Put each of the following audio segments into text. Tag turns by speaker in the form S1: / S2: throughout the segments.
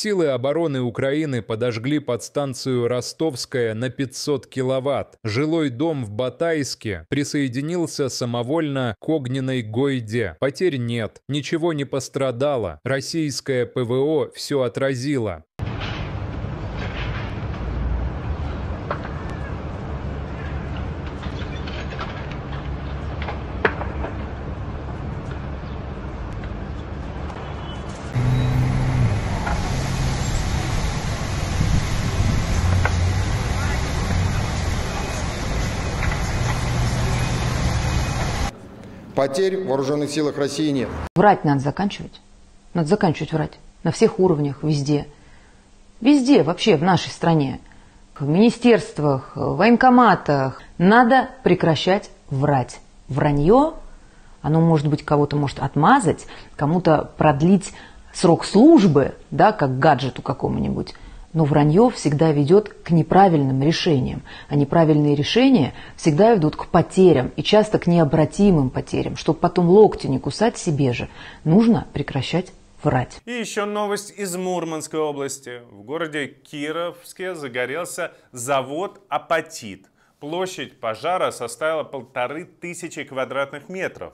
S1: Силы обороны Украины подожгли подстанцию Ростовская на 500 киловатт. Жилой дом в Батайске присоединился самовольно к огненной Гойде. Потерь нет, ничего не пострадало. Российское ПВО все отразило.
S2: Потерь в вооруженных силах России нет.
S3: Врать надо заканчивать. Надо заканчивать врать. На всех уровнях, везде. Везде вообще в нашей стране. В министерствах, в военкоматах. Надо прекращать врать. Вранье, оно может быть кого-то может отмазать, кому-то продлить срок службы, да, как гаджету какому-нибудь. Но вранье всегда ведет к неправильным решениям, а неправильные решения всегда ведут к потерям и часто к необратимым потерям. Чтобы потом локти не кусать себе же, нужно прекращать врать. И еще новость из Мурманской области. В городе Кировске загорелся завод «Апатит». Площадь пожара составила полторы тысячи квадратных метров.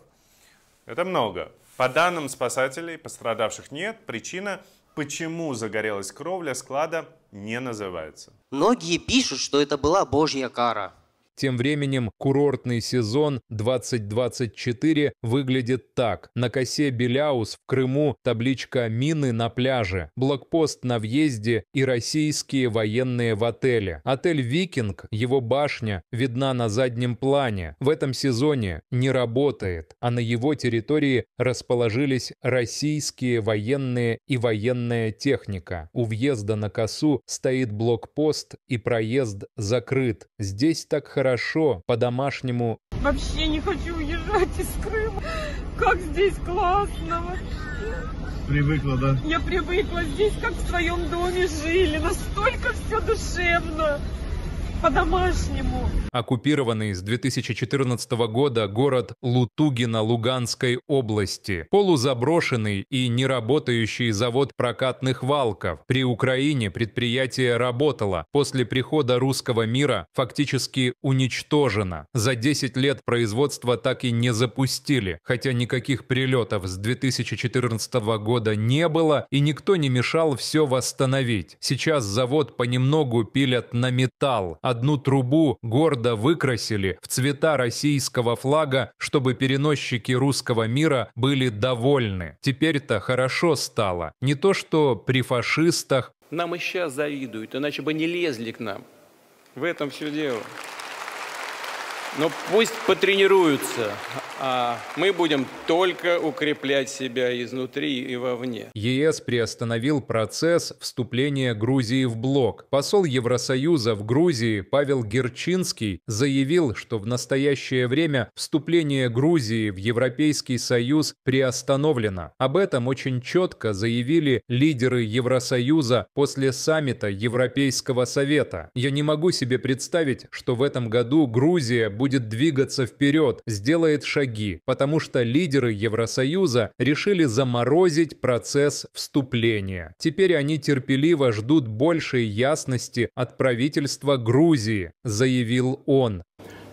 S3: Это много. По данным спасателей, пострадавших нет. Причина почему загорелась кровля склада, не называется. Многие пишут, что это была божья кара.
S1: Тем временем курортный сезон 2024 выглядит так. На косе Беляус в Крыму табличка «Мины на пляже», блокпост на въезде и российские военные в отеле. Отель «Викинг», его башня, видна на заднем плане. В этом сезоне не работает, а на его территории расположились российские военные и военная техника. У въезда на косу стоит блокпост и проезд закрыт. Здесь так хорошо хорошо, по-домашнему.
S2: Вообще не хочу уезжать из Крыма. Как здесь классно вообще. Привыкла,
S1: да? Я привыкла. Здесь как в своем доме жили. Настолько все душевно по-домашнему. Оккупированный с 2014 года город Лутугина Луганской области. Полузаброшенный и неработающий завод прокатных валков. При Украине предприятие работало. После прихода русского мира фактически уничтожено. За 10 лет производства так и не запустили. Хотя никаких прилетов с 2014 года не было и никто не мешал все восстановить. Сейчас завод понемногу пилят на металл, Одну трубу гордо выкрасили в цвета российского флага, чтобы переносчики русского мира были довольны. Теперь-то хорошо стало. Не то что при фашистах. Нам и сейчас завидуют, иначе бы не лезли к нам. В этом все дело. Но пусть потренируются, а мы будем только укреплять себя изнутри и вовне. ЕС приостановил процесс вступления Грузии в блок. Посол Евросоюза в Грузии Павел Герчинский заявил, что в настоящее время вступление Грузии в Европейский Союз приостановлено. Об этом очень четко заявили лидеры Евросоюза после саммита Европейского Совета. Я не могу себе представить, что в этом году Грузия будет будет двигаться вперед, сделает шаги, потому что лидеры Евросоюза решили заморозить процесс вступления. Теперь они терпеливо ждут большей ясности от правительства Грузии, заявил он.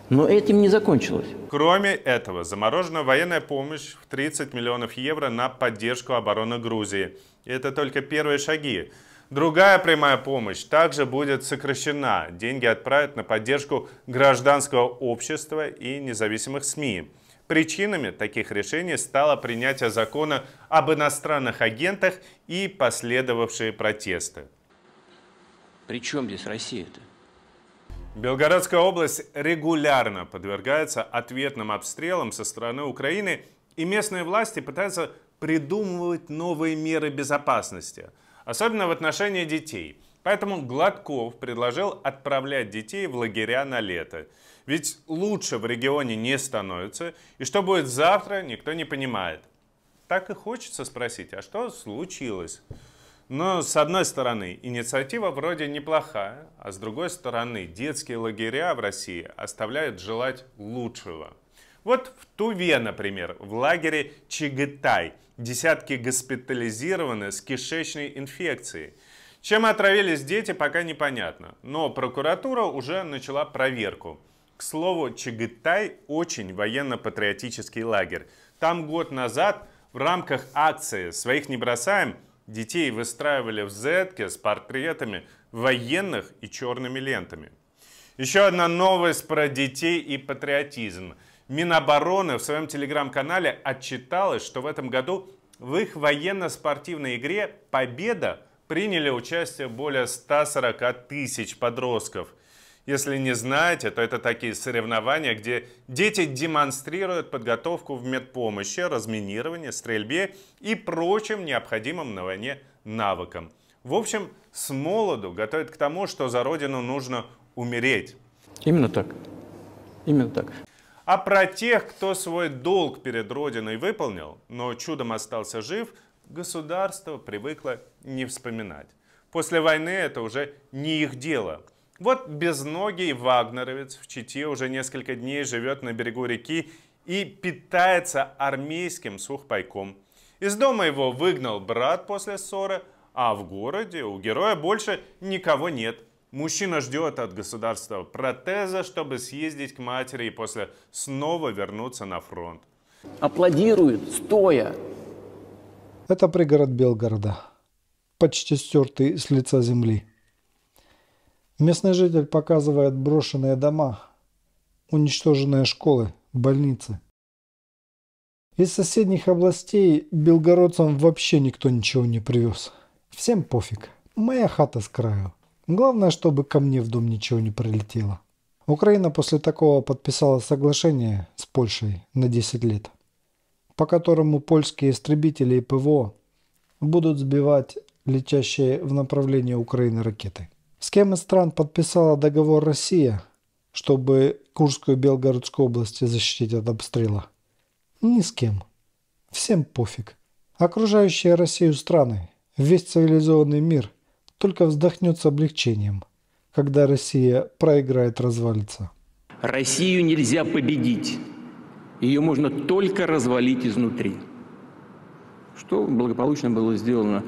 S1: Но этим не закончилось.
S3: Кроме этого, заморожена военная помощь в 30 миллионов евро на поддержку обороны Грузии. И Это только первые шаги. Другая прямая помощь также будет сокращена. Деньги отправят на поддержку гражданского общества и независимых СМИ. Причинами таких решений стало принятие закона об иностранных агентах и последовавшие протесты. При чем здесь Россия-то? Белгородская область регулярно подвергается ответным обстрелам со стороны Украины, и местные власти пытаются придумывать новые меры безопасности – особенно в отношении детей. Поэтому Гладков предложил отправлять детей в лагеря на лето. Ведь лучше в регионе не становится, и что будет завтра, никто не понимает. Так и хочется спросить, а что случилось? Но, с одной стороны, инициатива вроде неплохая, а с другой стороны, детские лагеря в России оставляют желать лучшего. Вот в Туве, например, в лагере Чигытай десятки госпитализированы с кишечной инфекцией. Чем отравились дети, пока непонятно, но прокуратура уже начала проверку. К слову, Чигытай очень военно-патриотический лагерь. Там год назад в рамках акции «Своих не бросаем» детей выстраивали в зетке с портретами военных и черными лентами. Еще одна новость про детей и патриотизм – Минобороны в своем телеграм-канале отчиталось, что в этом году в их военно-спортивной игре «Победа» приняли участие более 140 тысяч подростков. Если не знаете, то это такие соревнования, где дети демонстрируют подготовку в медпомощи, разминирование, стрельбе и прочим необходимым на войне навыкам. В общем, с молоду готовят к тому, что за родину нужно умереть. Именно так. Именно так а про тех, кто свой долг перед Родиной выполнил, но чудом остался жив, государство привыкло не вспоминать. После войны это уже не их дело. Вот безногий вагнеровец в Чите уже несколько дней живет на берегу реки и питается армейским сухпайком. Из дома его выгнал брат после ссоры, а в городе у героя больше никого нет – Мужчина ждет от государства протеза, чтобы съездить к матери и после снова вернуться на фронт.
S2: Аплодируют стоя. Это пригород Белгорода, почти стертый с лица земли. Местный житель показывает брошенные дома, уничтоженные школы, больницы. Из соседних областей белгородцам вообще никто ничего не привез. Всем пофиг. Моя хата с краю. Главное, чтобы ко мне в дом ничего не прилетело. Украина после такого подписала соглашение с Польшей на 10 лет, по которому польские истребители и ПВО будут сбивать летящие в направлении Украины ракеты. С кем из стран подписала договор Россия, чтобы Курскую и Белгородскую области защитить от обстрела? Ни с кем. Всем пофиг. Окружающие Россию страны, весь цивилизованный мир только вздохнет с облегчением, когда Россия проиграет развалится.
S3: Россию нельзя победить.
S1: Ее можно только развалить изнутри. Что благополучно было сделано